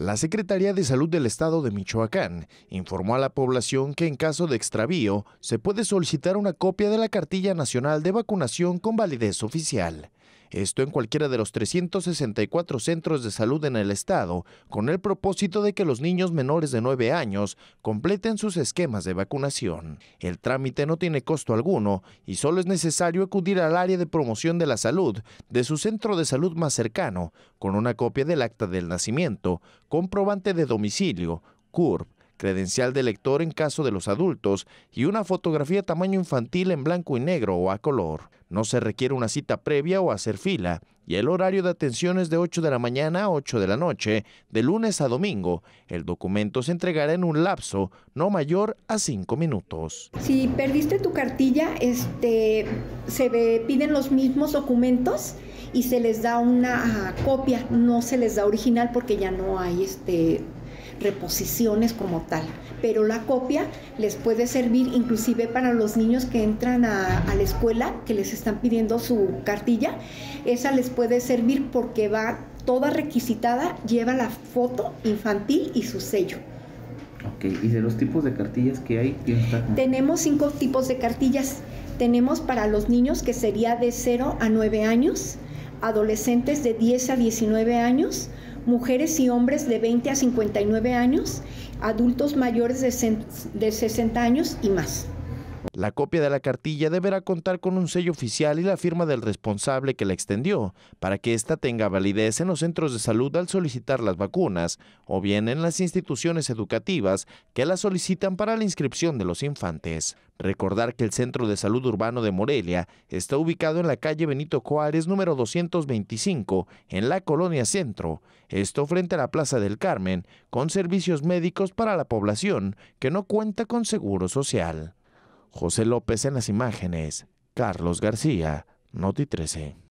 La Secretaría de Salud del Estado de Michoacán informó a la población que en caso de extravío se puede solicitar una copia de la cartilla nacional de vacunación con validez oficial esto en cualquiera de los 364 centros de salud en el estado, con el propósito de que los niños menores de 9 años completen sus esquemas de vacunación. El trámite no tiene costo alguno y solo es necesario acudir al área de promoción de la salud de su centro de salud más cercano, con una copia del acta del nacimiento, comprobante de domicilio, CURP, credencial de lector en caso de los adultos y una fotografía tamaño infantil en blanco y negro o a color. No se requiere una cita previa o hacer fila y el horario de atención es de 8 de la mañana a 8 de la noche, de lunes a domingo. El documento se entregará en un lapso no mayor a 5 minutos. Si perdiste tu cartilla, este, se piden los mismos documentos y se les da una copia, no se les da original porque ya no hay este reposiciones como tal. Pero la copia les puede servir inclusive para los niños que entran a, la escuela, que les están pidiendo su cartilla. Esa les puede servir porque va toda requisitada, lleva la foto infantil y su sello. Ok, ¿y de los tipos de cartillas que hay? Está? Tenemos cinco tipos de cartillas. Tenemos para los niños que sería de 0 a 9 años, adolescentes de 10 a 19 años, mujeres y hombres de 20 a 59 años, adultos mayores de 60 años y más. La copia de la cartilla deberá contar con un sello oficial y la firma del responsable que la extendió, para que ésta tenga validez en los centros de salud al solicitar las vacunas, o bien en las instituciones educativas que la solicitan para la inscripción de los infantes. Recordar que el Centro de Salud Urbano de Morelia está ubicado en la calle Benito Juárez número 225, en la Colonia Centro, esto frente a la Plaza del Carmen, con servicios médicos para la población que no cuenta con seguro social. José López en las imágenes, Carlos García, Noti 13.